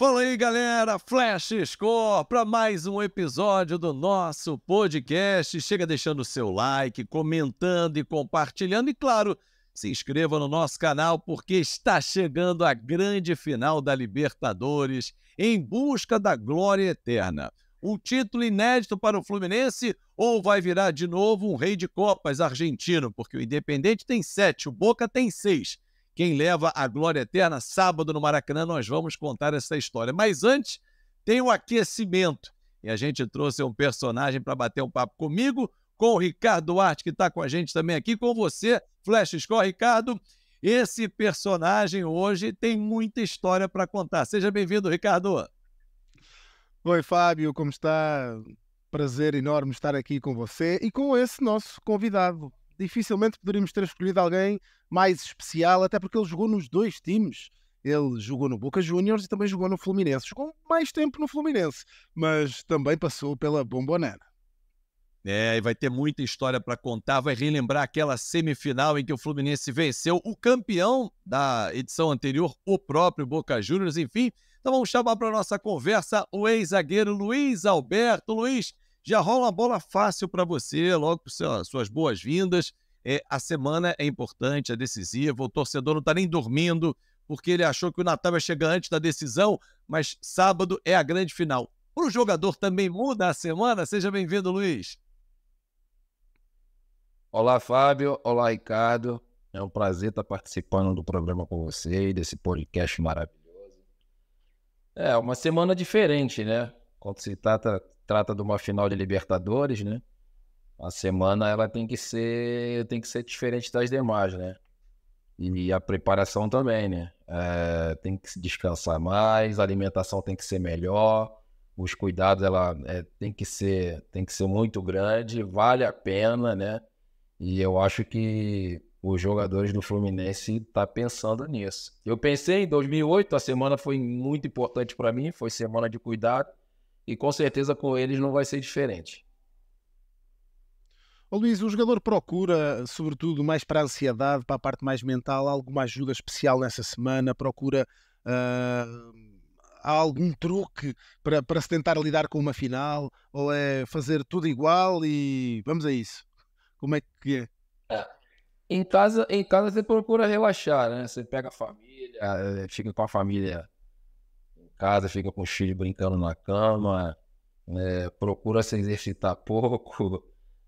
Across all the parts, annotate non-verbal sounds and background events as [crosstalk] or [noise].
Fala aí, galera! Flash Score para mais um episódio do nosso podcast. Chega deixando o seu like, comentando e compartilhando. E claro, se inscreva no nosso canal porque está chegando a grande final da Libertadores em busca da glória eterna. Um título inédito para o Fluminense ou vai virar de novo um rei de Copas argentino? Porque o Independente tem sete, o Boca tem seis quem leva a glória eterna. Sábado no Maracanã nós vamos contar essa história. Mas antes, tem o um aquecimento. E a gente trouxe um personagem para bater um papo comigo, com o Ricardo Duarte, que está com a gente também aqui, com você, Flash Score. Ricardo, esse personagem hoje tem muita história para contar. Seja bem-vindo, Ricardo. Oi, Fábio, como está? Prazer enorme estar aqui com você e com esse nosso convidado. Dificilmente poderíamos ter escolhido alguém mais especial, até porque ele jogou nos dois times. Ele jogou no Boca Juniors e também jogou no Fluminense. Jogou mais tempo no Fluminense, mas também passou pela Bombonera. É, e vai ter muita história para contar. Vai relembrar aquela semifinal em que o Fluminense venceu o campeão da edição anterior, o próprio Boca Juniors, enfim. Então vamos chamar para nossa conversa o ex-zagueiro Luiz Alberto. Luiz, já rola a bola fácil para você, logo suas boas-vindas. É, a semana é importante, é decisiva, o torcedor não está nem dormindo, porque ele achou que o Natal ia chegar antes da decisão, mas sábado é a grande final. Para o jogador também muda a semana? Seja bem-vindo, Luiz. Olá, Fábio. Olá, Ricardo. É um prazer estar tá participando do programa com você e desse podcast maravilhoso. É uma semana diferente, né? Quando se trata, trata de uma final de Libertadores, né? a semana ela tem que ser tem que ser diferente das demais, né? E a preparação também, né? É, tem que descansar mais, a alimentação tem que ser melhor, os cuidados ela é, tem que ser tem que ser muito grande, vale a pena, né? E eu acho que os jogadores do Fluminense tá pensando nisso. Eu pensei em 2008, a semana foi muito importante para mim, foi semana de cuidado e com certeza com eles não vai ser diferente. Oh, Luís, o jogador procura, sobretudo, mais para a ansiedade, para a parte mais mental, alguma ajuda especial nessa semana? Procura uh, algum truque para, para se tentar lidar com uma final? Ou é fazer tudo igual e vamos a isso? Como é que é? é. Em casa, em casa você procura relaxar, né? Você pega a família, eh, fica com a família em casa, fica com o filho brincando na cama, eh, procura se exercitar pouco,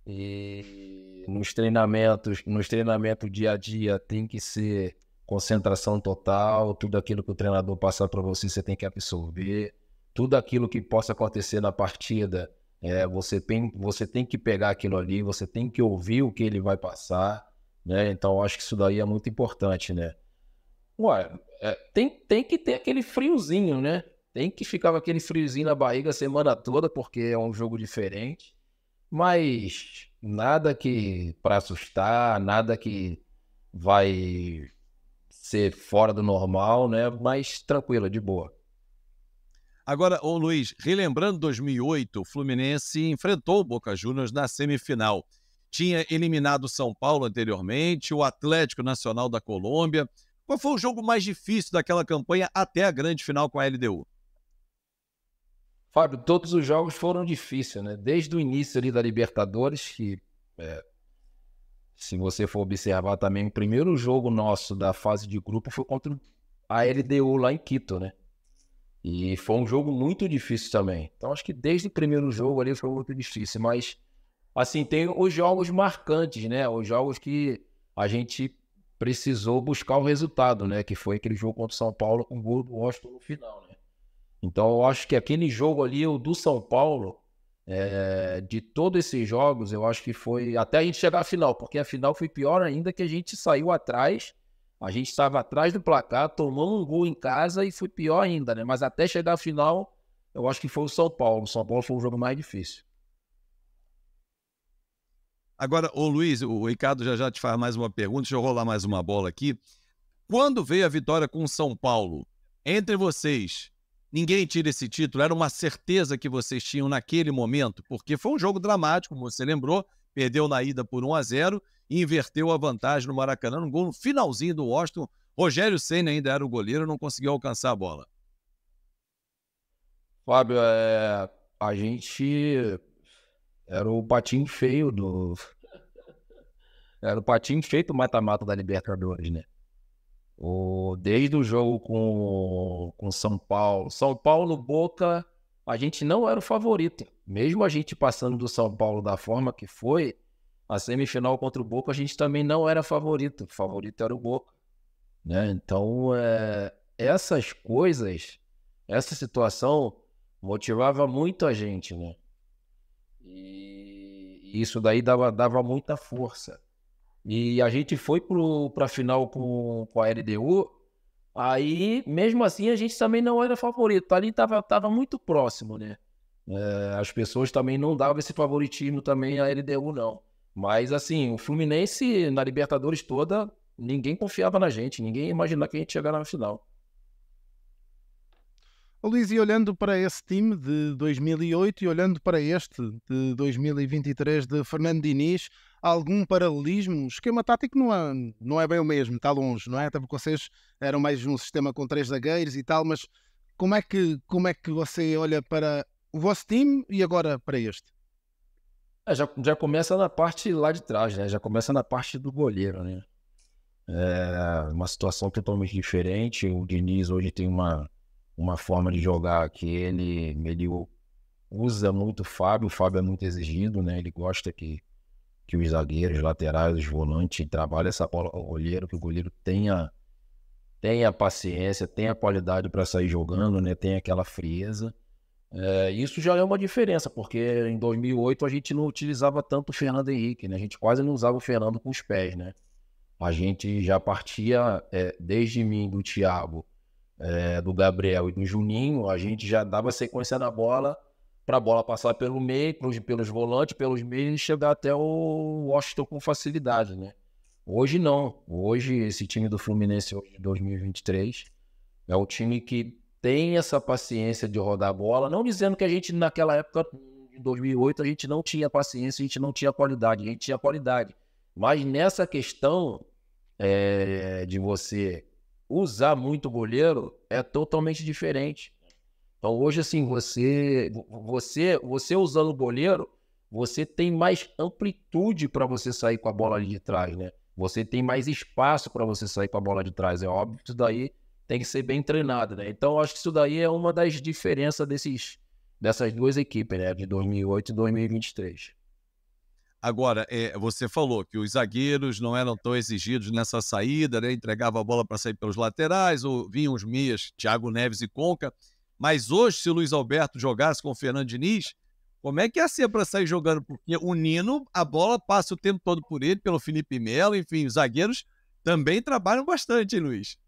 e nos treinamentos, nos treinamentos dia a dia tem que ser concentração total, tudo aquilo que o treinador passar para você, você tem que absorver. Tudo aquilo que possa acontecer na partida, é, você, tem, você tem que pegar aquilo ali, você tem que ouvir o que ele vai passar, né? Então, acho que isso daí é muito importante, né? Ué, é, tem, tem que ter aquele friozinho, né? Tem que ficar com aquele friozinho na barriga a semana toda, porque é um jogo diferente mas nada que para assustar, nada que vai ser fora do normal, né? Mas tranquila, de boa. Agora, ô Luiz, relembrando 2008, o Fluminense enfrentou o Boca Juniors na semifinal. Tinha eliminado São Paulo anteriormente, o Atlético Nacional da Colômbia. Qual foi o jogo mais difícil daquela campanha até a grande final com a LDU? Fábio, todos os jogos foram difíceis, né? Desde o início ali da Libertadores, que é, se você for observar também, o primeiro jogo nosso da fase de grupo foi contra a LDU lá em Quito, né? E foi um jogo muito difícil também. Então acho que desde o primeiro jogo ali foi muito difícil, mas assim tem os jogos marcantes, né? Os jogos que a gente precisou buscar o resultado, né? Que foi aquele jogo contra o São Paulo com o gol do Washington no final, né? Então, eu acho que aquele jogo ali, o do São Paulo, é, de todos esses jogos, eu acho que foi até a gente chegar à final, porque a final foi pior ainda que a gente saiu atrás, a gente estava atrás do placar, tomou um gol em casa e foi pior ainda, né? Mas até chegar à final, eu acho que foi o São Paulo. O São Paulo foi o jogo mais difícil. Agora, ô Luiz, o Ricardo já já te faz mais uma pergunta, deixa eu rolar mais uma bola aqui. Quando veio a vitória com o São Paulo, entre vocês, Ninguém tira esse título, era uma certeza que vocês tinham naquele momento, porque foi um jogo dramático, você lembrou, perdeu na ida por 1 a 0 e inverteu a vantagem no Maracanã, um gol no finalzinho do Washington. Rogério Senna ainda era o goleiro, não conseguiu alcançar a bola. Fábio, é... a gente era o patinho feio do. Era o patinho feio do mata-mata da Libertadores, né? O, desde o jogo com, com São Paulo. São Paulo, Boca, a gente não era o favorito. Mesmo a gente passando do São Paulo da forma que foi, a semifinal contra o Boca a gente também não era favorito. O favorito era o Boca. Né? Então, é, essas coisas, essa situação motivava muito a gente. Né? E isso daí dava, dava muita força. E a gente foi para a final com, com a LDU. Aí, mesmo assim, a gente também não era favorito. Ali estava tava muito próximo, né? É, as pessoas também não davam esse favoritismo também à LDU, não. Mas, assim, o Fluminense, na Libertadores toda, ninguém confiava na gente. Ninguém imaginava que a gente chegaria na final. Luís, e olhando para esse time de 2008 e olhando para este de 2023 de Fernando Diniz, há algum paralelismo? O esquema tático não é, não é bem o mesmo, está longe, não é? Até porque vocês eram mais um sistema com três zagueiros e tal, mas como é que, como é que você olha para o vosso time e agora para este? É, já, já começa na parte lá de trás, né? Já começa na parte do goleiro, né? É uma situação totalmente diferente. O Diniz hoje tem uma uma forma de jogar que ele, ele usa muito o Fábio, o Fábio é muito exigido, né? Ele gosta que, que os zagueiros, os laterais, os volantes trabalhem essa bola o goleiro, que o goleiro tenha, tenha paciência, tenha qualidade para sair jogando, né? Tenha aquela frieza. É, isso já é uma diferença, porque em 2008 a gente não utilizava tanto o Fernando Henrique, né? A gente quase não usava o Fernando com os pés, né? A gente já partia é, desde mim do Thiago é, do Gabriel e do Juninho, a gente já dava sequência na bola para a bola passar pelo meio, pelos, pelos volantes, pelos meios e chegar até o Washington com facilidade, né? Hoje não. Hoje esse time do Fluminense hoje 2023 é o time que tem essa paciência de rodar a bola, não dizendo que a gente naquela época em 2008 a gente não tinha paciência, a gente não tinha qualidade, a gente tinha qualidade. Mas nessa questão é, de você usar muito goleiro é totalmente diferente. Então hoje assim, você você você usando o goleiro, você tem mais amplitude para você sair com a bola ali de trás, né? Você tem mais espaço para você sair com a bola de trás, é óbvio que isso daí tem que ser bem treinado, né? Então acho que isso daí é uma das diferenças desses dessas duas equipes, né, de 2008 e 2023. Agora, é, você falou que os zagueiros não eram tão exigidos nessa saída, né? entregava a bola para sair pelos laterais, ou vinham os meias, Thiago Neves e Conca. Mas hoje, se o Luiz Alberto jogasse com o Fernando Diniz, como é que ia ser para sair jogando? Porque o Nino, a bola passa o tempo todo por ele, pelo Felipe Melo, enfim, os zagueiros também trabalham bastante, hein, Luiz?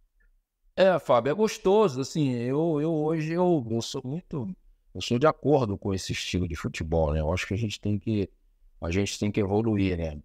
É, Fábio, é gostoso. Assim, eu, eu hoje eu, eu sou muito. Eu sou de acordo com esse estilo de futebol, né? Eu acho que a gente tem que a gente tem que evoluir, né?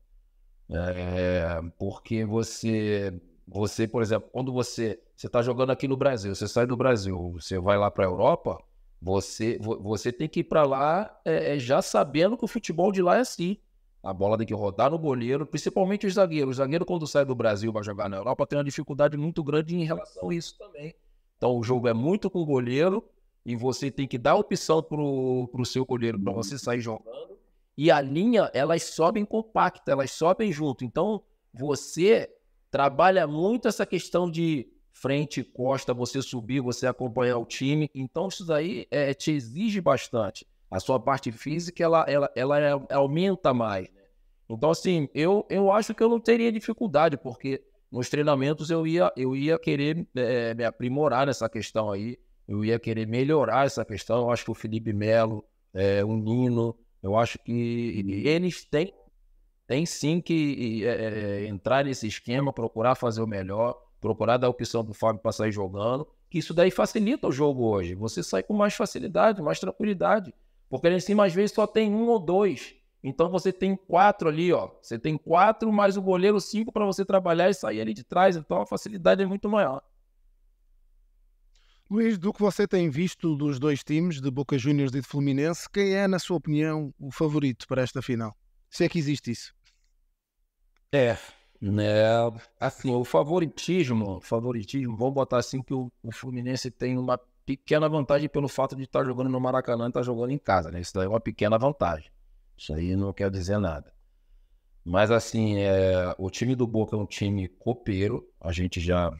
É, porque você, você, por exemplo, quando você você está jogando aqui no Brasil, você sai do Brasil, você vai lá para a Europa, você você tem que ir para lá é, é, já sabendo que o futebol de lá é assim. A bola tem que rodar no goleiro, principalmente os zagueiros. O zagueiro, quando sai do Brasil para jogar na Europa, tem uma dificuldade muito grande em relação a isso também. Então, o jogo é muito com o goleiro e você tem que dar opção para o seu goleiro para você sair jogando e a linha, elas sobem compacta, elas sobem junto. Então, você trabalha muito essa questão de frente, costa, você subir, você acompanhar o time. Então, isso daí é, te exige bastante. A sua parte física, ela, ela, ela é, aumenta mais. Né? Então, assim, eu, eu acho que eu não teria dificuldade, porque nos treinamentos eu ia, eu ia querer é, me aprimorar nessa questão aí. Eu ia querer melhorar essa questão. Eu acho que o Felipe Melo, é, o Nino, eu acho que eles têm, têm sim que é, é, é, entrar nesse esquema, procurar fazer o melhor, procurar dar a opção do Fábio para sair jogando, que isso daí facilita o jogo hoje. Você sai com mais facilidade, mais tranquilidade, porque em cima às vezes só tem um ou dois. Então você tem quatro ali, ó. Você tem quatro mais o goleiro cinco para você trabalhar e sair ali de trás. Então a facilidade é muito maior. Luís, do que você tem visto dos dois times, de Boca Juniors e de Fluminense, quem é, na sua opinião, o favorito para esta final? Se é que existe isso. É, né, assim, o favoritismo, favoritismo, vamos botar assim que o, o Fluminense tem uma pequena vantagem pelo fato de estar jogando no Maracanã e estar tá jogando em casa, né? Isso daí é uma pequena vantagem. Isso aí não quer dizer nada. Mas assim, é, o time do Boca é um time copeiro. A gente já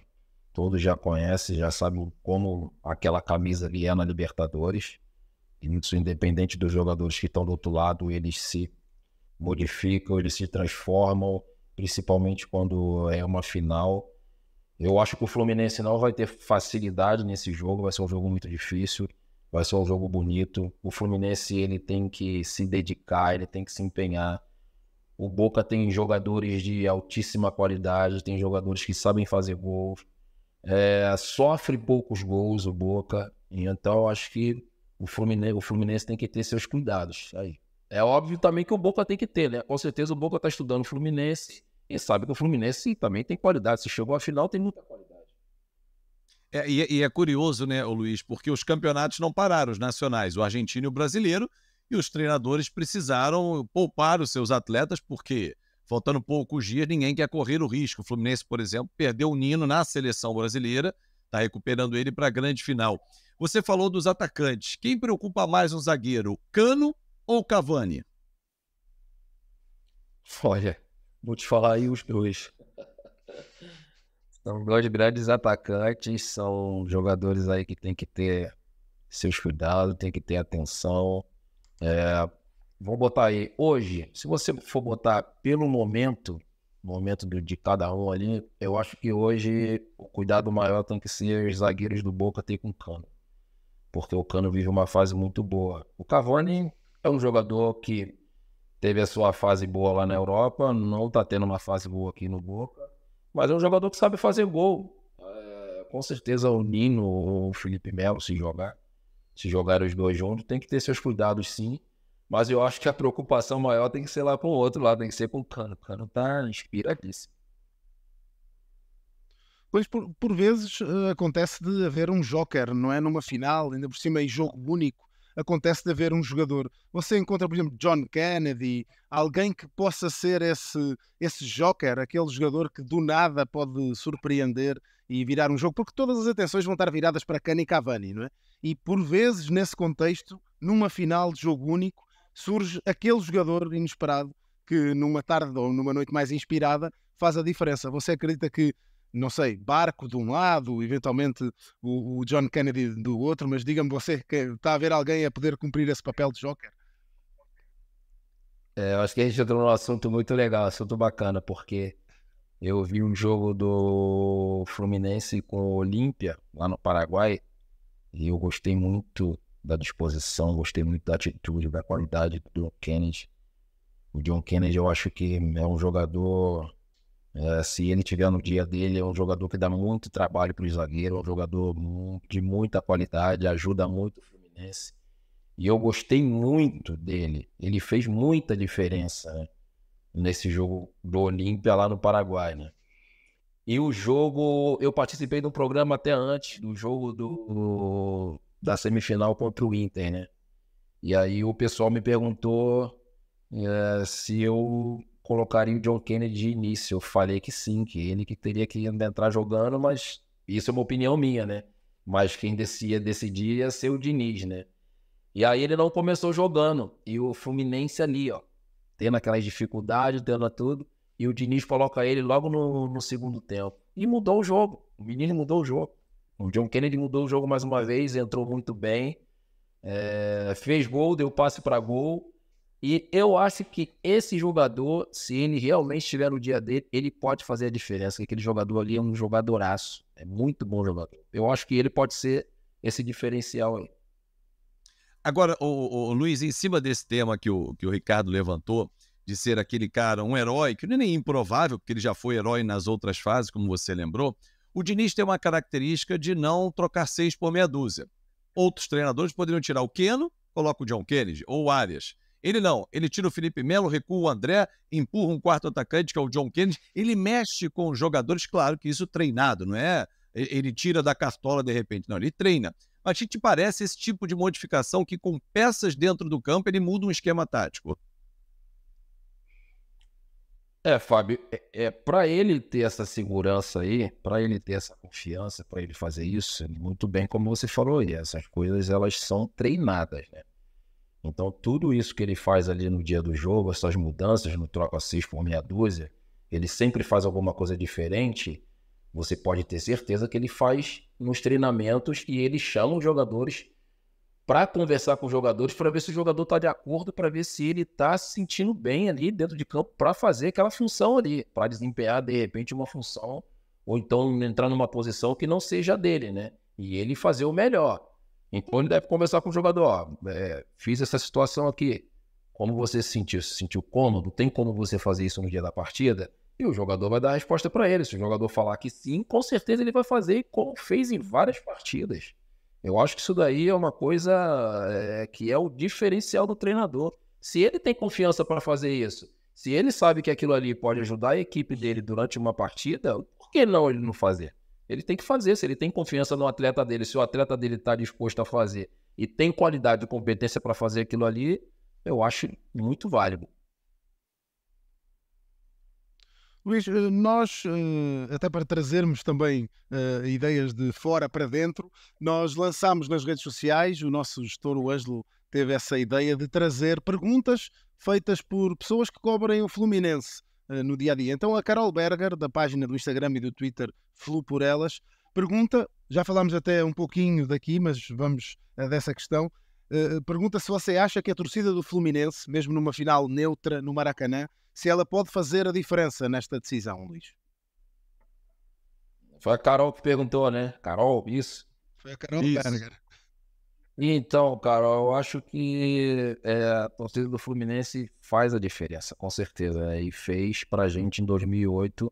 todos já conhecem, já sabem como aquela camisa ali é na Libertadores. Isso, independente dos jogadores que estão do outro lado, eles se modificam, eles se transformam, principalmente quando é uma final. Eu acho que o Fluminense não vai ter facilidade nesse jogo, vai ser um jogo muito difícil, vai ser um jogo bonito. O Fluminense ele tem que se dedicar, ele tem que se empenhar. O Boca tem jogadores de altíssima qualidade, tem jogadores que sabem fazer gols, é, sofre poucos gols o Boca, então acho que o Fluminense, o Fluminense tem que ter seus cuidados aí. É óbvio também que o Boca tem que ter, né? Com certeza o Boca está estudando o Fluminense e sabe que o Fluminense também tem qualidade. Se chegou à final, tem muita qualidade. É, e, é, e, é curioso, né, Luiz, porque os campeonatos não pararam, os nacionais, o argentino e o brasileiro, e os treinadores precisaram poupar os seus atletas, porque faltando poucos dias, ninguém quer correr o risco. O Fluminense, por exemplo, perdeu o Nino na seleção brasileira, está recuperando ele para a grande final. Você falou dos atacantes. Quem preocupa mais um zagueiro, Cano ou Cavani? Olha, vou te falar aí os dois. São dois grandes atacantes, são jogadores aí que tem que ter seus cuidados, tem que ter atenção. É, vamos botar aí, hoje, se você for botar pelo momento, momento do, de cada um ali, eu acho que hoje o cuidado maior tem que ser os zagueiros do Boca ter com o Cano. Porque o Cano vive uma fase muito boa. O Cavani é um jogador que teve a sua fase boa lá na Europa, não tá tendo uma fase boa aqui no Boca, mas é um jogador que sabe fazer gol. É, com certeza o Nino ou o Felipe Melo, se jogar, se jogar os dois juntos, tem que ter seus cuidados sim mas eu acho que a preocupação maior tem que ser lá com o outro lado, tem que ser com o Cano. O Cano tá inspiradíssimo. Pois, por, por vezes uh, acontece de haver um joker, não é? Numa final, ainda por cima em jogo único, acontece de haver um jogador. Você encontra, por exemplo, John Kennedy, alguém que possa ser esse, esse joker, aquele jogador que do nada pode surpreender e virar um jogo, porque todas as atenções vão estar viradas para Cani e Cavani, não é? E por vezes, nesse contexto, numa final de jogo único, surge aquele jogador inesperado que numa tarde ou numa noite mais inspirada faz a diferença. Você acredita que, não sei, Barco de um lado, eventualmente o, o John Kennedy do outro, mas diga-me você que está a ver alguém a poder cumprir esse papel de Joker? É, eu acho que a gente entrou num assunto muito legal, assunto bacana, porque eu vi um jogo do Fluminense com o Olímpia, lá no Paraguai, e eu gostei muito da disposição, gostei muito da atitude, da qualidade do John Kennedy. O John Kennedy, eu acho que é um jogador, é, se ele tiver no dia dele, é um jogador que dá muito trabalho para o zagueiro, é um jogador de muita qualidade, ajuda muito o Fluminense. E eu gostei muito dele. Ele fez muita diferença né? nesse jogo do Olímpia lá no Paraguai, né? E o jogo, eu participei de um programa até antes do jogo do da semifinal contra o Inter, né? E aí o pessoal me perguntou é, se eu colocaria o John Kennedy de início. Eu falei que sim, que ele que teria que entrar jogando, mas isso é uma opinião minha, né? Mas quem decidia decidir ia ser o Diniz, né? E aí ele não começou jogando. E o Fluminense ali, ó, tendo aquelas dificuldades, tendo tudo. E o Diniz coloca ele logo no, no segundo tempo. E mudou o jogo. O menino mudou o jogo. O John Kennedy mudou o jogo mais uma vez, entrou muito bem, é, fez gol, deu passe para gol. E eu acho que esse jogador, se ele realmente estiver no dia dele, ele pode fazer a diferença. Aquele jogador ali é um jogadoraço. É muito bom jogador. Eu acho que ele pode ser esse diferencial aí. Agora, o, o, Luiz, em cima desse tema que o, que o Ricardo levantou, de ser aquele cara, um herói, que não é nem improvável, porque ele já foi herói nas outras fases, como você lembrou, o Diniz tem uma característica de não trocar seis por meia dúzia. Outros treinadores poderiam tirar o Keno, coloca o John Kennedy ou o Arias. Ele não, ele tira o Felipe Melo, recua o André, empurra um quarto atacante, que é o John Kennedy. Ele mexe com os jogadores, claro que isso treinado, não é? Ele tira da cartola de repente, não, ele treina. Mas o que te parece esse tipo de modificação que com peças dentro do campo ele muda um esquema tático? É, Fábio, é, é para ele ter essa segurança aí, para ele ter essa confiança, para ele fazer isso, muito bem como você falou aí, essas coisas elas são treinadas, né? Então tudo isso que ele faz ali no dia do jogo, essas mudanças no troca 6 por meia dúzia, ele sempre faz alguma coisa diferente, você pode ter certeza que ele faz nos treinamentos e ele chama os jogadores para conversar com os jogadores, para ver se o jogador está de acordo, para ver se ele está se sentindo bem ali dentro de campo para fazer aquela função ali, para desempenhar de repente uma função ou então entrar numa posição que não seja dele, né? E ele fazer o melhor. Então ele deve conversar com o jogador, ó, é, fiz essa situação aqui, como você se sentiu? Se sentiu cômodo? Tem como você fazer isso no dia da partida? E o jogador vai dar a resposta para ele. Se o jogador falar que sim, com certeza ele vai fazer como fez em várias partidas. Eu acho que isso daí é uma coisa é, que é o diferencial do treinador. Se ele tem confiança para fazer isso, se ele sabe que aquilo ali pode ajudar a equipe dele durante uma partida, por que não ele não fazer? Ele tem que fazer. Se ele tem confiança no atleta dele, se o atleta dele está disposto a fazer e tem qualidade e competência para fazer aquilo ali, eu acho muito válido. Luís, eh, nós, eh, até para trazermos também eh, ideias de fora para dentro, nós lançámos nas redes sociais, o nosso gestor, o Ângelo, teve essa ideia de trazer perguntas feitas por pessoas que cobrem o Fluminense no dia a dia. Então, a Carol Berger, da página do Instagram e do Twitter Flu por Elas, pergunta: já falámos até um pouquinho daqui, mas vamos a dessa questão. pergunta se você acha que a torcida do Fluminense, mesmo numa final neutra no Maracanã, se ela pode fazer a diferença nesta decisão, Luís. Foi a Carol que perguntou, né? Carol, isso. Foi a Carol Berger. Então, Carol, eu acho que é, a torcida do Fluminense faz a diferença, com certeza. Né? E fez pra gente em 2008,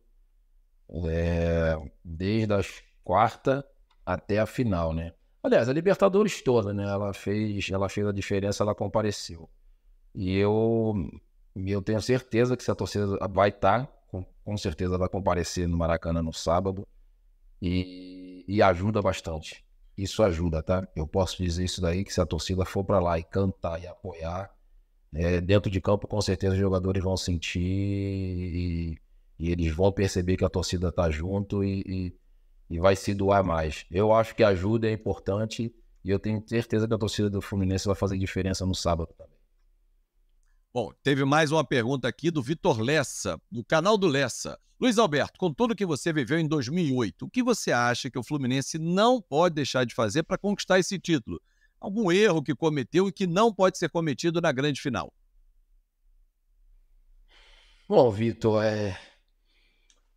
é, desde as quarta até a final, né? Aliás, a Libertadores toda, né? Ela fez, ela fez a diferença, ela compareceu. E eu e eu tenho certeza que se a torcida vai estar, tá, com, com certeza vai comparecer no Maracanã no sábado. E, e, ajuda bastante. Isso ajuda, tá? Eu posso dizer isso daí, que se a torcida for para lá e cantar e apoiar, é, dentro de campo com certeza os jogadores vão sentir e, e eles vão perceber que a torcida tá junto e, e, vai se doar mais. Eu acho que ajuda é importante e eu tenho certeza que a torcida do Fluminense vai fazer diferença no sábado. Tá? Bom, teve mais uma pergunta aqui do Vitor Lessa, do canal do Lessa. Luiz Alberto, com tudo que você viveu em 2008, o que você acha que o Fluminense não pode deixar de fazer para conquistar esse título? Algum erro que cometeu e que não pode ser cometido na grande final? Bom, Vitor, é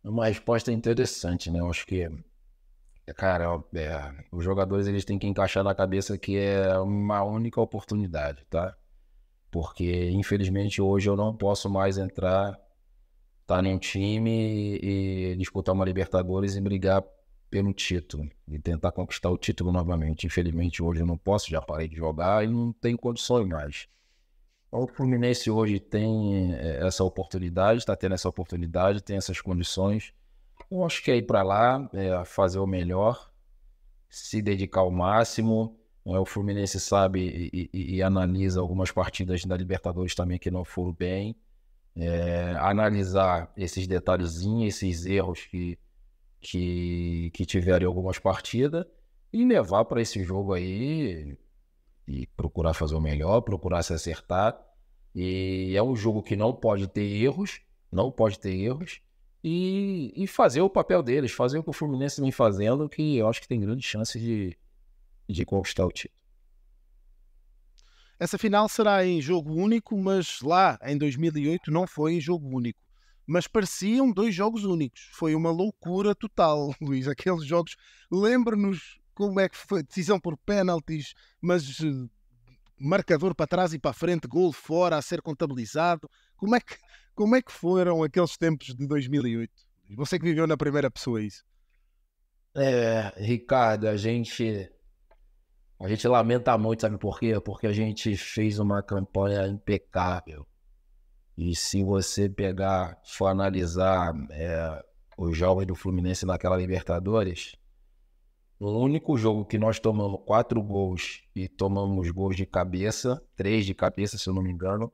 uma resposta interessante, né? Eu acho que, cara, é... os jogadores eles têm que encaixar na cabeça que é uma única oportunidade, tá? Porque, infelizmente, hoje eu não posso mais entrar, estar tá num time e disputar uma Libertadores e brigar pelo título e tentar conquistar o título novamente. Infelizmente, hoje eu não posso, já parei de jogar e não tenho condições mais. Então, o Fluminense hoje tem eh, essa oportunidade, está tendo essa oportunidade, tem essas condições. Eu acho que é ir para lá, é fazer o melhor, se dedicar ao máximo o Fluminense sabe e, e, e, analisa algumas partidas da Libertadores também que não foram bem. É, analisar esses detalhezinhos, esses erros que, que, que tiveram em algumas partidas e levar para esse jogo aí e procurar fazer o melhor, procurar se acertar. E é um jogo que não pode ter erros, não pode ter erros. E, e fazer o papel deles, fazer o que o Fluminense vem fazendo, que eu acho que tem grande chance de, de conquistar o título. Essa final será em jogo único, mas lá em 2008 não foi em jogo único. Mas pareciam dois jogos únicos. Foi uma loucura total, [laughs] Luís. Aqueles jogos. Lembra-nos como é que foi decisão por pênaltis, mas uh, marcador para trás e para frente, gol fora a ser contabilizado. Como é que, como é que foram aqueles tempos de 2008? Você que viveu na primeira pessoa é isso. É, Ricardo, a gente a gente lamenta muito, sabe por quê? Porque a gente fez uma campanha impecável. E se você pegar, for analisar é, os jogos do Fluminense naquela Libertadores, o único jogo que nós tomamos quatro gols e tomamos gols de cabeça, três de cabeça, se eu não me engano,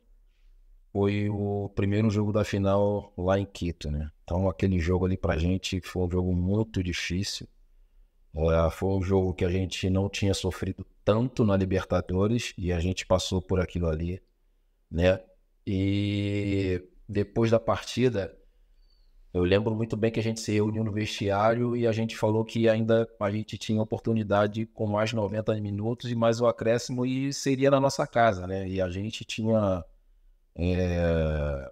foi o primeiro jogo da final lá em Quito, né? Então aquele jogo ali pra gente foi um jogo muito difícil. Foi um jogo que a gente não tinha sofrido tanto na Libertadores e a gente passou por aquilo ali, né? E depois da partida, eu lembro muito bem que a gente se reuniu no vestiário e a gente falou que ainda a gente tinha oportunidade com mais 90 minutos e mais o acréscimo e seria na nossa casa, né? E a gente tinha é,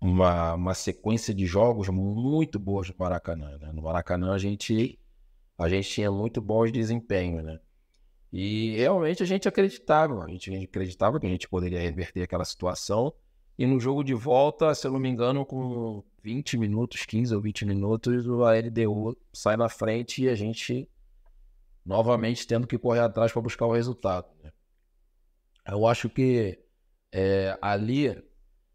uma, uma sequência de jogos muito boa no Maracanã. Né? No Maracanã a gente a gente tinha muito bons desempenhos, né? E realmente a gente acreditava, a gente acreditava que a gente poderia reverter aquela situação. E no jogo de volta, se eu não me engano, com 20 minutos, 15 ou 20 minutos, a LDU sai na frente e a gente novamente tendo que correr atrás para buscar o resultado. Né? Eu acho que é, ali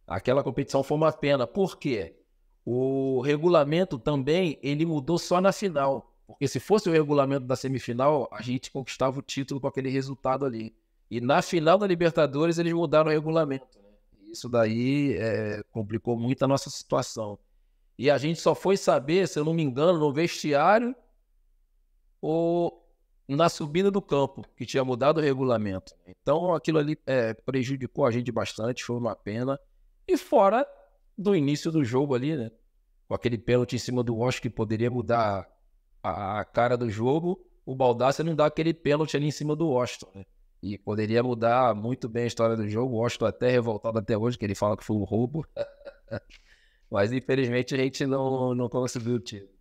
aquela competição foi uma pena, porque o regulamento também ele mudou só na final. Porque se fosse o regulamento da semifinal, a gente conquistava o título com aquele resultado ali. E na final da Libertadores, eles mudaram o regulamento. Né? Isso daí é, complicou muito a nossa situação. E a gente só foi saber, se eu não me engano, no vestiário ou na subida do campo, que tinha mudado o regulamento. Então aquilo ali é, prejudicou a gente bastante, foi uma pena. E fora do início do jogo ali, né? Com aquele pênalti em cima do Washington que poderia mudar a, cara do jogo, o Baldassi não dá aquele pênalti ali em cima do Washington, né? E poderia mudar muito bem a história do jogo. O Washington até revoltado até hoje, que ele fala que foi um roubo. [laughs] Mas infelizmente a gente não, não conseguiu o título.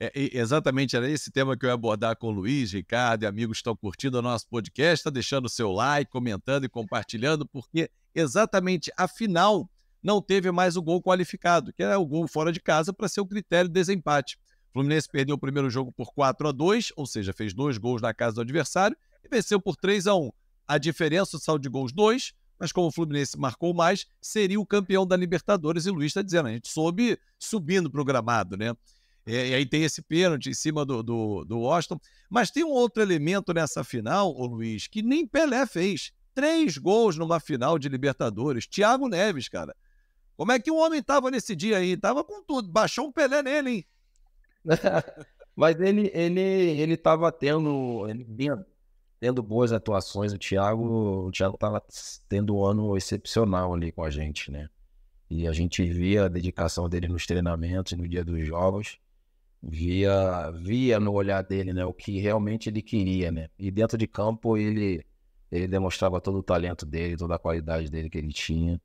É, exatamente, era esse tema que eu ia abordar com o Luiz, Ricardo e amigos que estão curtindo o nosso podcast. Está deixando o seu like, comentando e compartilhando, porque exatamente a final não teve mais o gol qualificado, que era é o gol fora de casa para ser o critério de desempate. Fluminense perdeu o primeiro jogo por 4 a 2 ou seja, fez dois gols na casa do adversário e venceu por 3 a 1 A diferença, o saldo de gols, dois, mas como o Fluminense marcou mais, seria o campeão da Libertadores. E o Luiz está dizendo, a gente soube subindo para o gramado, né? E, aí tem esse pênalti em cima do, do, do Washington. Mas tem um outro elemento nessa final, o Luiz, que nem Pelé fez. Três gols numa final de Libertadores. Thiago Neves, cara. Como é que o homem tava nesse dia aí? Tava com tudo. Baixou um Pelé nele, hein? [laughs] Mas ele ele ele tava tendo ele vinha tendo boas atuações, o Thiago, o Thiago tava tendo um ano excepcional ali com a gente, né? E a gente via a dedicação dele nos treinamentos, no dia dos jogos, via via no olhar dele, né, o que realmente ele queria, né? E dentro de campo ele ele demonstrava todo o talento dele, toda a qualidade dele que ele tinha.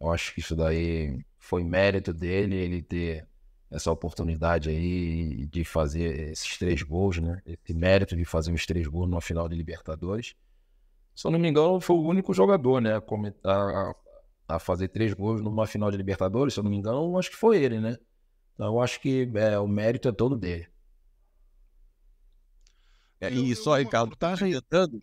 Eu acho que isso daí foi mérito dele, ele ter essa oportunidade aí de fazer esses três gols, né? Esse mérito de fazer os três gols numa final de Libertadores. Se eu não me engano, foi o único jogador, né? A, a fazer três gols numa final de Libertadores, se eu não me engano, acho que foi ele, né? Então eu acho que é, o mérito é todo dele. É, e só, Ricardo, tá arrebentando.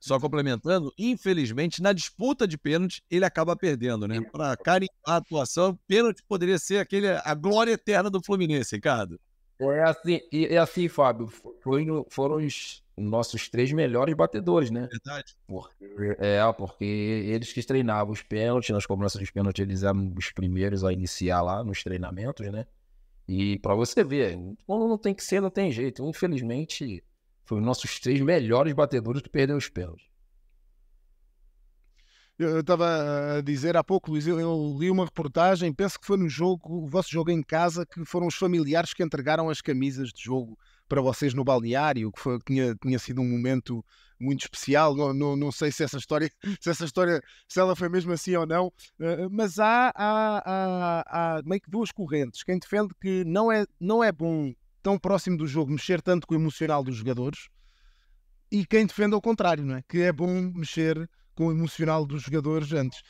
Só complementando, infelizmente, na disputa de pênalti, ele acaba perdendo, né? Para carimbar a atuação, pênalti poderia ser aquele, a glória eterna do Fluminense, Ricardo. É assim, é assim, Fábio, foram, foram os nossos três melhores batedores, né? Verdade. Porque, é, porque eles que treinavam os pênaltis, nas cobranças de pênaltis eles eram os primeiros a iniciar lá nos treinamentos, né? E para você ver, quando não tem que ser, não tem jeito. Infelizmente, foi os nossos três melhores batedores que perderam os pênaltis. Eu estava eh, a dizer há pouco, Luiz, eu, eu, li uma reportagem, penso que foi no jogo, o vosso jogo em casa, que foram os familiares que entregaram as camisas de jogo para vocês no balneário, que, foi, que tinha, tinha sido um momento muito especial. Não, não, não, sei se essa história, [laughs] se essa história, se ela foi mesmo assim ou não, eh, mas há, há, há, há meio que duas correntes. Quem defende que não é, não é bom tão próximo do jogo, mexer tanto com o emocional dos jogadores, e quem defende ao contrário, não é? Que é bom mexer com o emocional dos jogadores antes.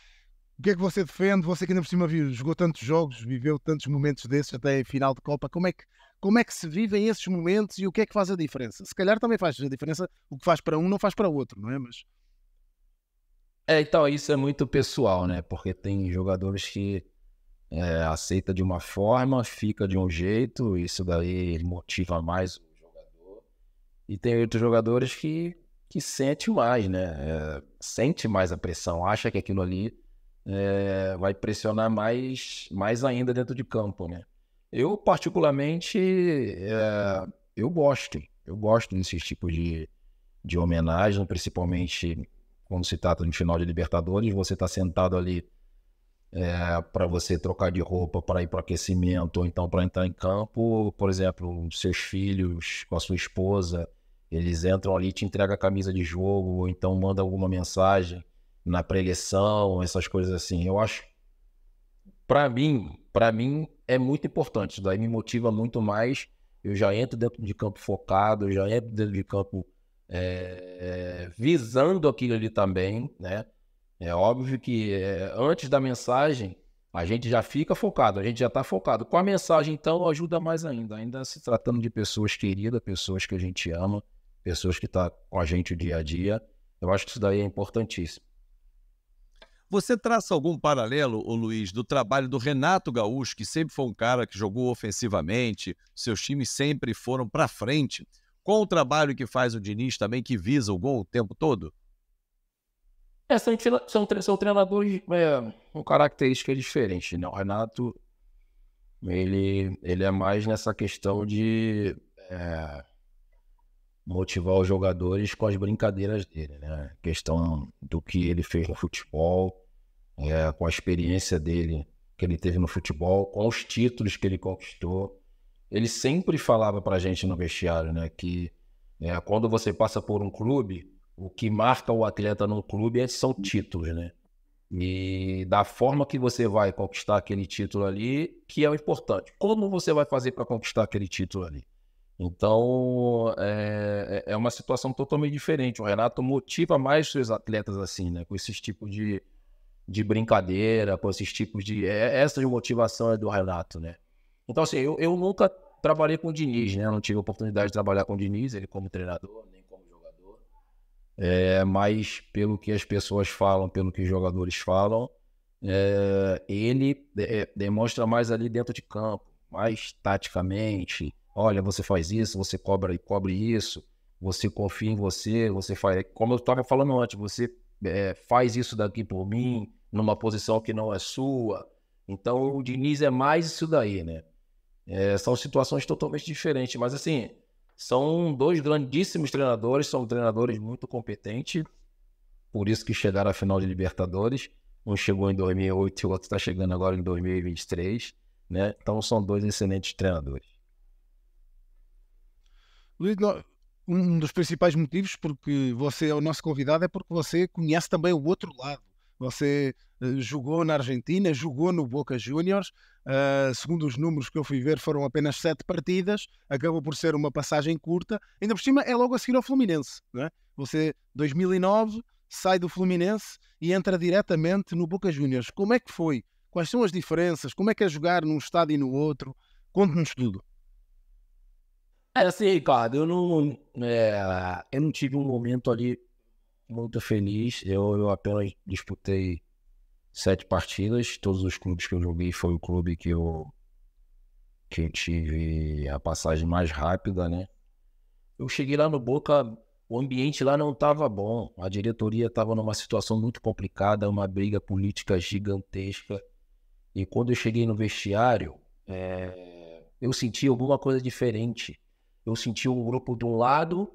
O que é que você defende? Você que ainda por cima viu, jogou tantos jogos, viveu tantos momentos desses até a final de Copa. Como é que, como é que se vivem esses momentos e o que é que faz a diferença? Se calhar também faz a diferença o que faz para um não faz para o outro, não é? Mas... É, então isso é muito pessoal, né? Porque tem jogadores que é, aceita de uma forma, fica de um jeito, isso daí motiva mais o jogador. E tem outros jogadores que, que sente mais, né? É, sente mais a pressão, acha que aquilo ali é, vai pressionar mais, mais ainda dentro de campo, né? Eu, particularmente, é, eu gosto, eu gosto desse tipos de, de homenagem, principalmente quando se trata de final de Libertadores, você está sentado ali é, eh, para você trocar de roupa, para ir para aquecimento, ou então para entrar em campo, por exemplo, seus filhos com a sua esposa, eles entram ali, te entrega a camisa de jogo, ou então manda alguma mensagem na preleção, essas coisas assim. Eu acho, para mim, para mim é muito importante. Isso daí me motiva muito mais. Eu já entro dentro de campo focado, eu já entro dentro de campo é, é, visando aquilo ali também, né? É óbvio que é, antes da mensagem, a gente já fica focado, a gente já está focado. Com a mensagem, então, ajuda mais ainda. Ainda se tratando de pessoas queridas, pessoas que a gente ama, pessoas que estão tá com a gente o dia a dia. Eu acho que isso daí é importantíssimo. Você traça algum paralelo, ô Luiz, do trabalho do Renato Gaúcho, que sempre foi um cara que jogou ofensivamente, seus times sempre foram para frente, com o trabalho que faz o Diniz também, que visa o gol o tempo todo? É, são, são, são treinadores é, com características diferentes, né? O Renato, ele, ele é mais nessa questão de é, motivar os jogadores com as brincadeiras dele, né? questão do que ele fez no futebol, é, com a experiência dele que ele teve no futebol, com os títulos que ele conquistou. Ele sempre falava pra gente no vestiário, né? Que é, quando você passa por um clube o que marca o atleta no clube é são títulos, né? E da forma que você vai conquistar aquele título ali, que é o importante. Como você vai fazer para conquistar aquele título ali? Então, é, é, é uma situação totalmente diferente. O Renato motiva mais seus atletas assim, né? Com esses tipos de, de brincadeira, com esses tipos de... É, essa motivação é do Renato, né? Então, assim, eu, eu nunca trabalhei com o Diniz, né? Eu não tive a oportunidade de trabalhar com o Diniz, ele como treinador, é, mas pelo que as pessoas falam, pelo que os jogadores falam, é, ele é, é, demonstra mais ali dentro de campo, mais taticamente. Olha, você faz isso, você cobra e cobre isso, você confia em você, você faz. É, como eu estava falando antes, você é, faz isso daqui por mim, numa posição que não é sua. Então o Diniz é mais isso daí, né? são situações totalmente diferentes, mas assim, são dois grandíssimos treinadores, são treinadores muito competentes, por isso que chegaram à final de Libertadores. Um chegou em 2008 e o outro está chegando agora em 2023. Né? Então são dois excelentes treinadores. Luiz, um dos principais motivos porque você é o nosso convidado é porque você conhece também o outro lado, você eh, jogou na Argentina, jogou no Boca Juniors. Uh, segundo os números que eu fui ver, foram apenas sete partidas. Acabou por ser uma passagem curta. Ainda por cima, é logo a seguir ao Fluminense. Não é? Você, 2009, sai do Fluminense e entra diretamente no Boca Juniors. Como é que foi? Quais são as diferenças? Como é que é jogar num estádio e no outro? Conte-nos tudo. É assim, Ricardo, eu não, é, eu não tive um momento ali muito feliz. Eu, eu apenas disputei sete partidas. Todos os clubes que eu joguei foi o clube que eu, que eu tive a passagem mais rápida, né? Eu cheguei lá no Boca, o ambiente lá não estava bom. A diretoria estava numa situação muito complicada, uma briga política gigantesca. E quando eu cheguei no vestiário, é... eu senti alguma coisa diferente. Eu senti um grupo de um lado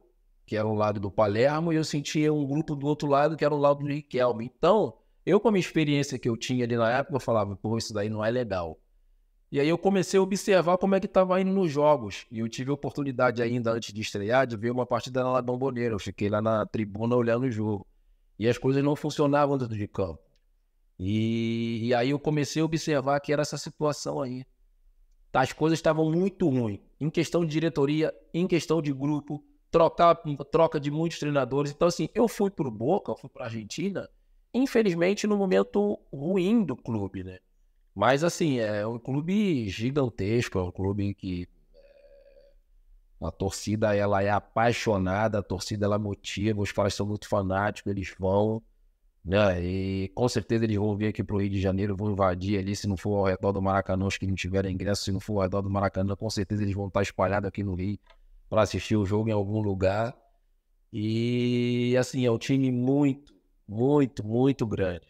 que era um lado do Palermo, e eu sentia um grupo do outro lado, que era o lado do Riquelme. Então, eu, com a minha experiência que eu tinha ali na época, eu falava, pô, isso daí não é legal. E aí eu comecei a observar como é que estava indo nos jogos. E eu tive a oportunidade ainda, antes de estrear, de ver uma partida na Bomboneira. Eu fiquei lá na tribuna olhando o jogo. E as coisas não funcionavam dentro de campo. E, e aí eu comecei a observar que era essa situação aí. As coisas estavam muito ruins. Em questão de diretoria, em questão de grupo, trocar troca de muitos treinadores. Então, assim, eu fui para o Boca, eu fui para a Argentina, infelizmente no momento ruim do clube, né? Mas, assim, é um clube gigantesco, é um clube que é, a torcida ela é apaixonada, a torcida ela motiva, os caras são muito fanáticos, eles vão, né? E com certeza eles vão vir aqui pro Rio de Janeiro, vão invadir ali, se não for ao redor do Maracanã, os que não tiverem ingresso, se não for ao redor do Maracanã, com certeza eles vão estar espalhados aqui no Rio para assistir o jogo em algum lugar. E assim, é um time muito, muito, muito grande.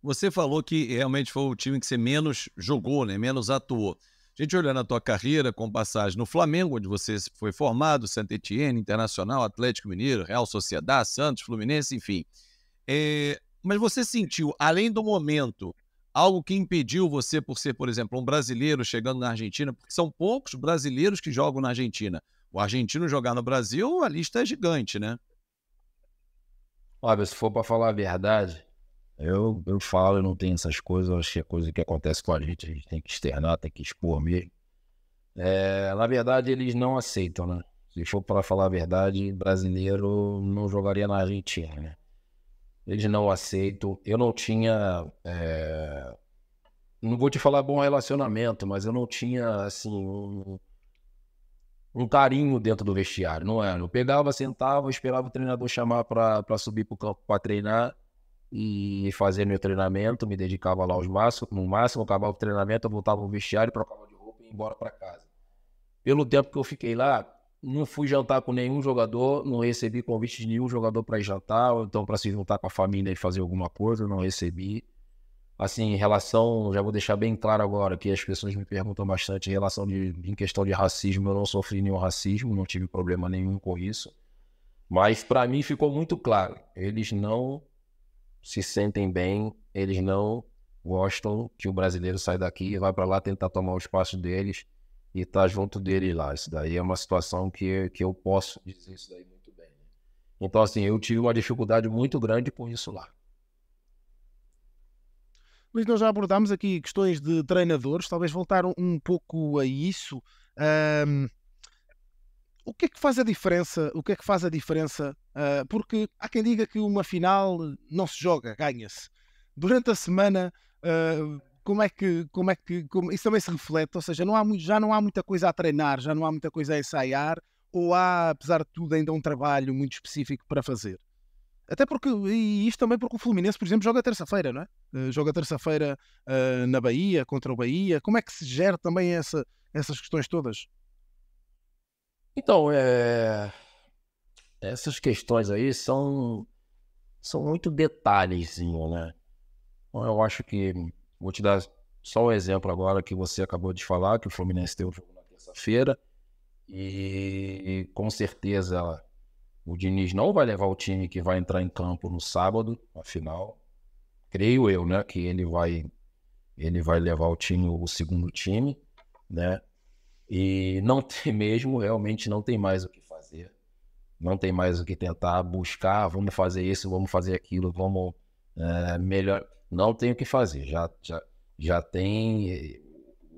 Você falou que realmente foi o time que você menos jogou, né? menos atuou. A gente olhando a tua carreira com passagem no Flamengo, onde você foi formado, Santa Etienne, Internacional, Atlético Mineiro, Real Sociedade, Santos, Fluminense, enfim. É... mas você sentiu, além do momento algo que impediu você, por ser, por exemplo, um brasileiro chegando na Argentina, porque são poucos brasileiros que jogam na Argentina. O argentino jogar no Brasil, a lista é gigante, né? Olha, se for para falar a verdade, eu, eu falo, eu não tenho essas coisas, acho que é coisa que acontece com a gente, a gente tem que externar, tem que expor mesmo. É, na verdade, eles não aceitam, né? Se for para falar a verdade, brasileiro não jogaria na Argentina, né? eles não aceitam. Eu não tinha. É... Não vou te falar bom relacionamento, mas eu não tinha, assim, um, um carinho dentro do vestiário, não era? Eu pegava, sentava, esperava o treinador chamar para subir para o campo para treinar e fazer meu treinamento, me dedicava lá aos máximos, no máximo, acabava o treinamento, eu voltava ao vestiário, trocava de roupa e ia embora para casa. Pelo tempo que eu fiquei lá, não fui jantar com nenhum jogador, não recebi convite de nenhum jogador para jantar, ou então para se juntar com a família e fazer alguma coisa, não recebi. Assim, em relação, já vou deixar bem claro agora, que as pessoas me perguntam bastante em relação de, em questão de racismo, eu não sofri nenhum racismo, não tive problema nenhum com isso. Mas para mim ficou muito claro, eles não se sentem bem, eles não gostam que o brasileiro saia daqui e vá para lá tentar tomar o espaço deles e tá junto dele lá. Isso daí é uma situação que, que eu posso dizer isso daí muito bem. Né? Então, assim, eu tive uma dificuldade muito grande com isso lá. Luís, nós já abordámos aqui questões de treinadores, talvez voltar um pouco a isso. Um, o que é que faz a diferença? O que é que faz a diferença? Uh, porque há quem diga que uma final não se joga, ganha-se. Durante a semana uh, como é que, como é que como, isso também se reflete, ou seja, não há, já não há muita coisa a treinar, já não há muita coisa a ensaiar, ou há, apesar de tudo, ainda um trabalho muito específico para fazer. Até porque, e isto também porque o Fluminense, por exemplo, joga terça-feira, não é? Eh, joga terça-feira uh, na Bahia, contra o Bahia. Como é que se gera também essa, essas questões todas? Então, é... essas questões aí são, são muito detalhes, né? Então, eu acho que Vou te dar só um exemplo agora que você acabou de falar, que o Fluminense tem jogo na terça-feira. E com certeza o Diniz não vai levar o time que vai entrar em campo no sábado, afinal, creio eu, né, que ele vai ele vai levar o time o segundo time, né? E não [laughs] tem mesmo, realmente não tem mais o que fazer. Não tem mais o que tentar buscar, ah, vamos fazer isso, vamos fazer aquilo, vamos é, melhor não tem o que fazer. Já, já, já tem. O eh,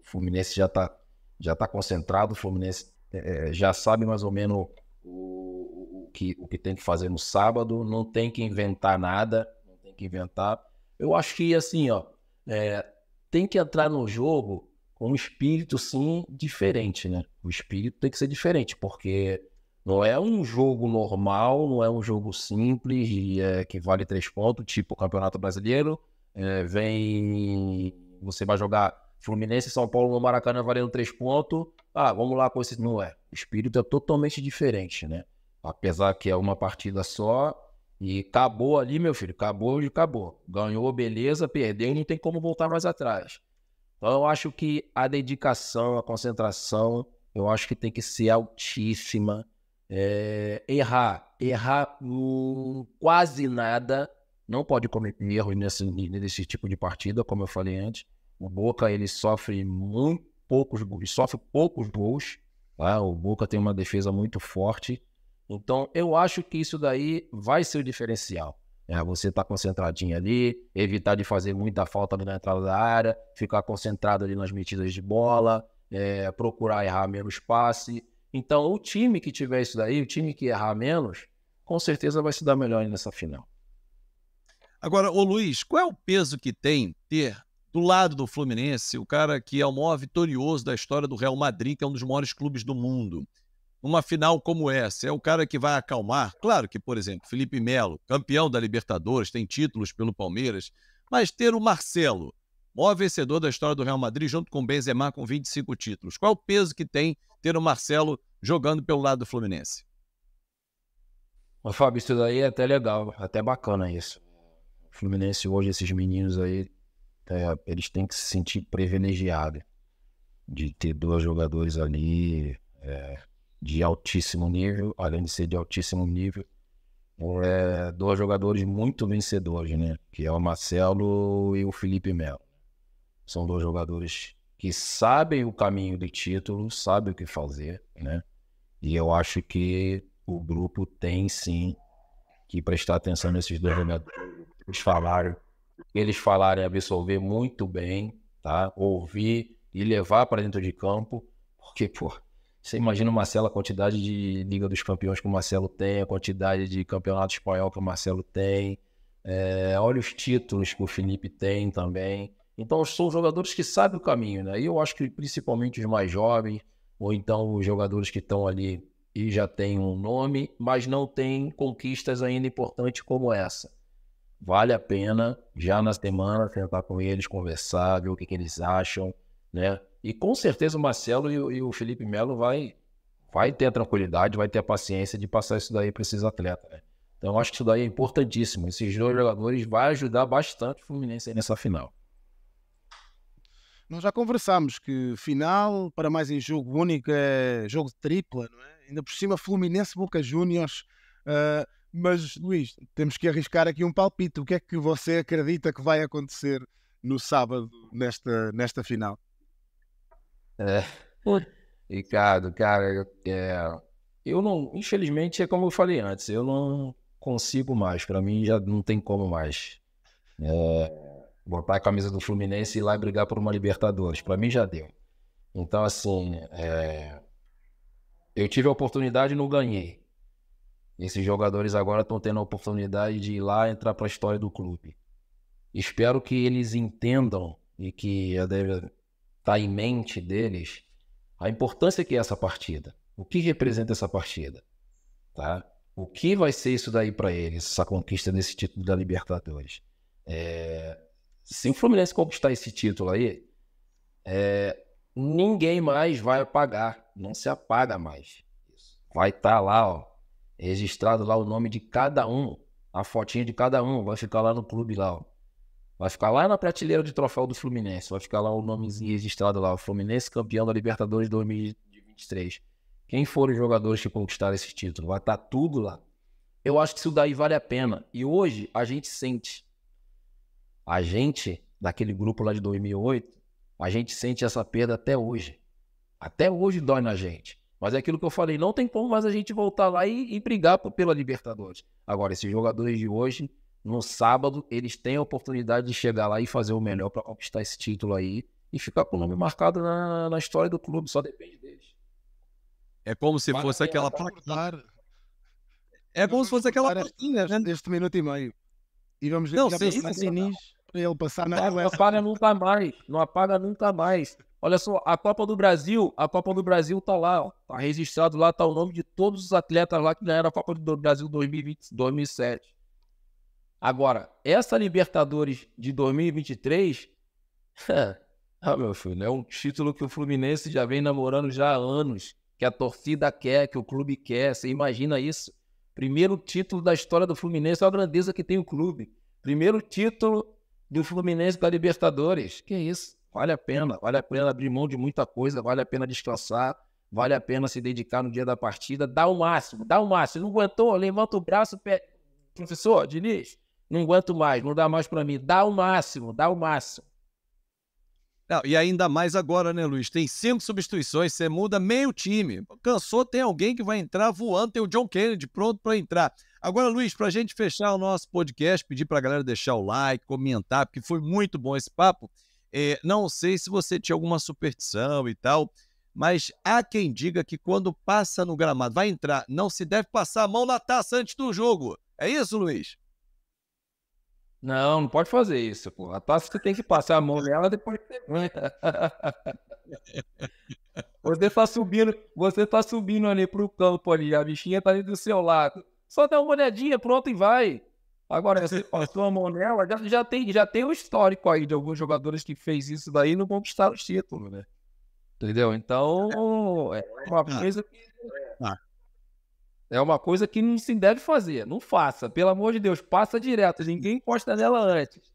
Fluminense já está já tá concentrado, o Fluminense é, já sabe mais ou menos o, o, que, o que tem que fazer no sábado, não tem que inventar nada, não tem que inventar. Eu acho que assim, ó, é, tem que entrar no jogo com um espírito sim diferente, né? O espírito tem que ser diferente, porque não é um jogo normal, não é um jogo simples é, que vale três pontos, tipo o Campeonato Brasileiro, é, vem. Você vai jogar Fluminense São Paulo no Maracanã valendo três pontos. Ah, vamos lá com esse. Não é. O espírito é totalmente diferente, né? Apesar que é uma partida só. E acabou ali, meu filho. Acabou e acabou. Ganhou, beleza, perdeu, não tem como voltar mais atrás. Então eu acho que a dedicação, a concentração, eu acho que tem que ser altíssima. É, errar, errar hum, quase nada não pode cometer erro nesse, nesse tipo de partida, como eu falei antes. O Boca ele sofre muito poucos gols, sofre poucos gols. Tá? O Boca tem uma defesa muito forte. Então eu acho que isso daí vai ser o diferencial. É, você estar tá concentradinho ali, evitar de fazer muita falta na entrada da área, ficar concentrado ali nas metidas de bola, é, procurar errar menos passe. Então, o time que tiver isso daí, o time que errar menos, com certeza vai se dar melhor nessa final. Agora, ô Luiz, qual é o peso que tem ter do lado do Fluminense o cara que é o maior vitorioso da história do Real Madrid, que é um dos maiores clubes do mundo? Uma final como essa, é o cara que vai acalmar. Claro que, por exemplo, Felipe Melo, campeão da Libertadores, tem títulos pelo Palmeiras, mas ter o Marcelo, maior vencedor da história do Real Madrid, junto com o Benzema, com 25 títulos. Qual é o peso que tem ter o Marcelo jogando pelo lado do Fluminense? Ô, Fábio, isso daí é até legal, até bacana isso. Fluminense hoje, esses meninos aí, é, eles têm que se sentir privilegiados de ter dois jogadores ali é, de altíssimo nível, além de ser de altíssimo nível, é, dois jogadores muito vencedores, né? Que é o Marcelo e o Felipe Melo. São dois jogadores que sabem o caminho do título, sabem o que fazer, né? E eu acho que o grupo tem sim que prestar atenção nesses dois jogadores, eles falaram, eles falaram absorver muito bem, tá? Ouvir e levar para dentro de campo, porque, pô, você imagina o Marcelo, a quantidade de Liga dos Campeões que o Marcelo tem, a quantidade de campeonato espanhol que o Marcelo tem, é, olha os títulos que o Felipe tem também. Então, são jogadores que sabem o caminho, né? E eu acho que principalmente os mais jovens, ou então os jogadores que estão ali e já têm um nome, mas não têm conquistas ainda importantes como essa vale a pena já na semana tentar com eles, conversar, ver o que, que eles acham, né? E com certeza o Marcelo e, e o Felipe Melo vai, vai ter a tranquilidade, vai ter a paciência de passar isso daí para esses atletas, né? Então acho que isso daí é importantíssimo. Esses dois jogadores vai ajudar bastante o Fluminense nessa final. Nós já conversámos que final para mais em jogo único é jogo tripla, não é? Ainda por cima Fluminense Boca Juniors. Uh, mas, Luís, temos que arriscar aqui um palpite. O que é que você acredita que vai acontecer no sábado, nesta, nesta final? É, Ricardo, cara, é, eu não, infelizmente, é como eu falei antes, eu não consigo mais. Para mim, já não tem como mais. É, botar a camisa do Fluminense e ir lá brigar por uma Libertadores. Para mim, já deu. Então, assim, é, eu tive a oportunidade e não ganhei. Esses jogadores agora estão tendo a oportunidade de ir lá entrar para a história do clube. Espero que eles entendam e que deve estar tá em mente deles a importância que é essa partida. O que representa essa partida? Tá? O que vai ser isso daí para eles, essa conquista desse título da Libertadores? É... Se o Fluminense conquistar esse título aí, é... ninguém mais vai apagar, não se apaga mais. Vai estar tá lá, ó, registrado lá o nome de cada um, a fotinha de cada um, vai ficar lá no clube lá, ó. Vai ficar lá na prateleira de troféu do Fluminense, vai ficar lá o nomezinho registrado lá, o Fluminense campeão da Libertadores 2023. Quem foram os jogadores que conquistaram esse título? Vai estar tá tudo lá. Eu acho que isso daí vale a pena. E hoje a gente sente. A gente, daquele grupo lá de 2008, a gente sente essa perda até hoje. Até hoje dói na gente. Mas é aquilo que eu falei, não tem como mais a gente voltar lá e, e brigar pela Libertadores. Agora, esses jogadores de hoje, no sábado, eles têm a oportunidade de chegar lá e fazer o melhor para conquistar esse título aí e ficar com o nome marcado na, na história do clube, só depende deles. É como se Mas fosse é, aquela é plaquinha. É como se fosse aquela plaquinha, né? Este minuto e meio. E vamos ver não, que isso para ele passar na não apaga nunca mais. Não apaga nunca mais. Olha só, a Copa do Brasil, a Copa do Brasil tá lá, ó, tá registrado lá, tá o nome de todos os atletas lá que ganharam a Copa do Brasil 2020, 2007. Agora, essa Libertadores de 2023, [laughs] ah, meu filho, né, é um título que o Fluminense já vem namorando já há anos, que a torcida quer, que o clube quer. Você imagina isso? Primeiro título da história do Fluminense, olha a grandeza que tem o clube. Primeiro título do Fluminense da Libertadores. Que isso? Vale a pena, vale a pena abrir mão de muita coisa, vale a pena descansar, vale a pena se dedicar no dia da partida, dá o máximo, dá o máximo. Não aguentou, levanta o braço, pé. professor, Diniz, não aguento mais, não dá mais para mim, dá o máximo, dá o máximo. Não, e ainda mais agora, né, Luiz? Tem cinco substituições, você muda meio time. Cansou, tem alguém que vai entrar voando, tem o John Kennedy pronto para entrar. Agora, Luiz, para a gente fechar o nosso podcast, pedir para a galera deixar o like, comentar, porque foi muito bom esse papo. É, não sei se você tinha alguma superstição e tal, mas há quem diga que quando passa no gramado, vai entrar, não se deve passar a mão na taça antes do jogo. É isso, Luiz? Não, não pode fazer isso, pô. A taça você tem que passar a mão nela depois que você [laughs] tá subindo, você tá subindo ali pro campo ali, a bichinha tá ali do seu lado. Só dá uma olhadinha, pronto e vai. Agora, você passou a mão nela, já, já, tem, já tem o histórico aí de alguns jogadores que fez isso daí e não conquistaram os títulos, né? Entendeu? Então, é uma ah. coisa que. Ah. É uma coisa que não se deve fazer. Não faça, pelo amor de Deus, passa direto. Ninguém encosta nela antes.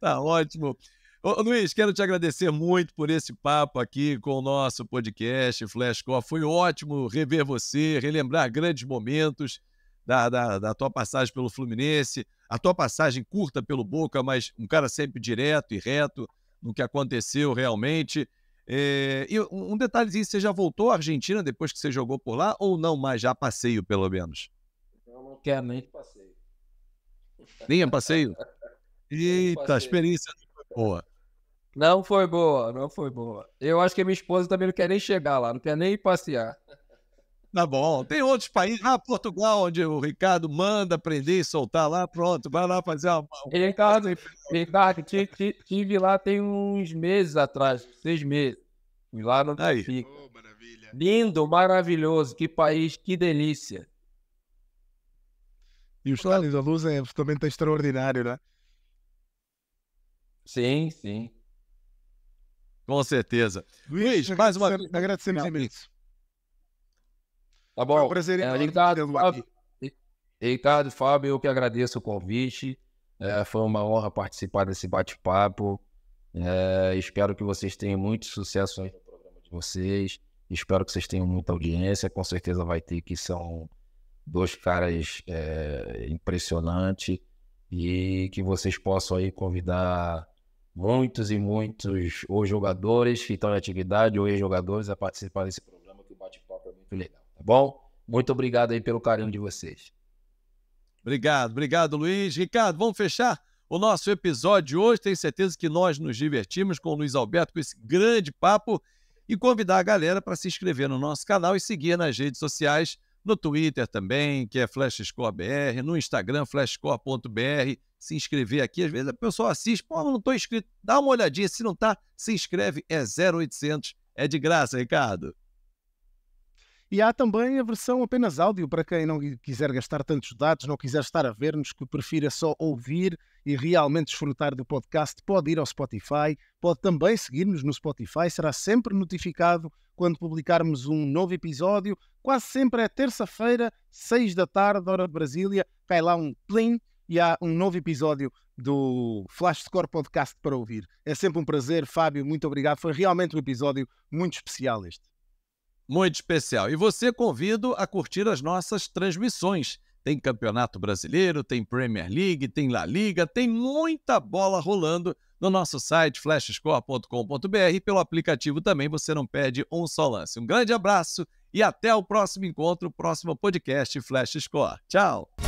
Tá ótimo. Ô, Luiz, quero te agradecer muito por esse papo aqui com o nosso podcast Flash Flashcore. Foi ótimo rever você, relembrar grandes momentos da, da, da tua passagem pelo Fluminense, a tua passagem curta pelo Boca, mas um cara sempre direto e reto no que aconteceu realmente. É, e um detalhezinho, você já voltou à Argentina depois que você jogou por lá ou não mais? Já passeio, pelo menos? Eu não quero né? nem passeio. Nem é passeio? [laughs] Eita, a experiência foi boa. Não foi boa, não foi boa. Eu acho que a minha esposa também não quer nem chegar lá, não quer nem passear. Tá bom. Tem outros países. Ah, Portugal, onde o Ricardo manda prender e soltar lá, pronto, vai lá fazer uma. Ricardo, Ricardo tive lá tem uns meses atrás, seis meses. Fui lá no Aí. Oh, maravilha. Lindo, maravilhoso, que país, que delícia. E os salários a luz é está extraordinário, né? Sim, sim. Com certeza. Luiz, mais uma vez. Agradecemos imenso. Tá bom. Foi um prazer é, Ricardo, aqui. Ricardo, Fábio, eu que agradeço o convite. É, foi uma honra participar desse bate-papo. É, espero que vocês tenham muito sucesso no programa de vocês. Espero que vocês tenham muita audiência. Com certeza vai ter que são dois caras é, impressionantes e que vocês possam aí convidar muitos e muitos ou jogadores que estão em atividade ou ex-jogadores a participar desse programa, que o bate-papo é muito legal, tá bom? Muito obrigado aí pelo carinho de vocês. Obrigado, obrigado, Luiz. Ricardo, vamos fechar o nosso episódio de hoje. Tenho certeza que nós nos divertimos com o Luiz Alberto, com esse grande papo, e convidar a galera para se inscrever no nosso canal e seguir nas redes sociais no Twitter também, que é FlashScoreBR, no Instagram, flashscore.br, se inscrever aqui. Às vezes a pessoa assiste, pô, não estou inscrito. Dá uma olhadinha, se não está, se inscreve, é 0800, é de graça, Ricardo. E há também a versão apenas áudio para quem não quiser gastar tantos dados, não quiser estar a ver-nos, que prefira só ouvir e realmente desfrutar do podcast, pode ir ao Spotify, pode também seguir-nos no Spotify, será sempre notificado quando publicarmos um novo episódio. Quase sempre é terça-feira, seis da tarde, hora de Brasília, cai lá um plim e há um novo episódio do Flash Score Podcast para ouvir. É sempre um prazer, Fábio, muito obrigado. Foi realmente um episódio muito especial este muito especial. E você convido a curtir as nossas transmissões. Tem Campeonato Brasileiro, tem Premier League, tem La Liga, tem muita bola rolando no nosso site flashscore.com.br e pelo aplicativo também você não perde um só lance. Um grande abraço e até o próximo encontro, o próximo podcast Flash Score. Tchau!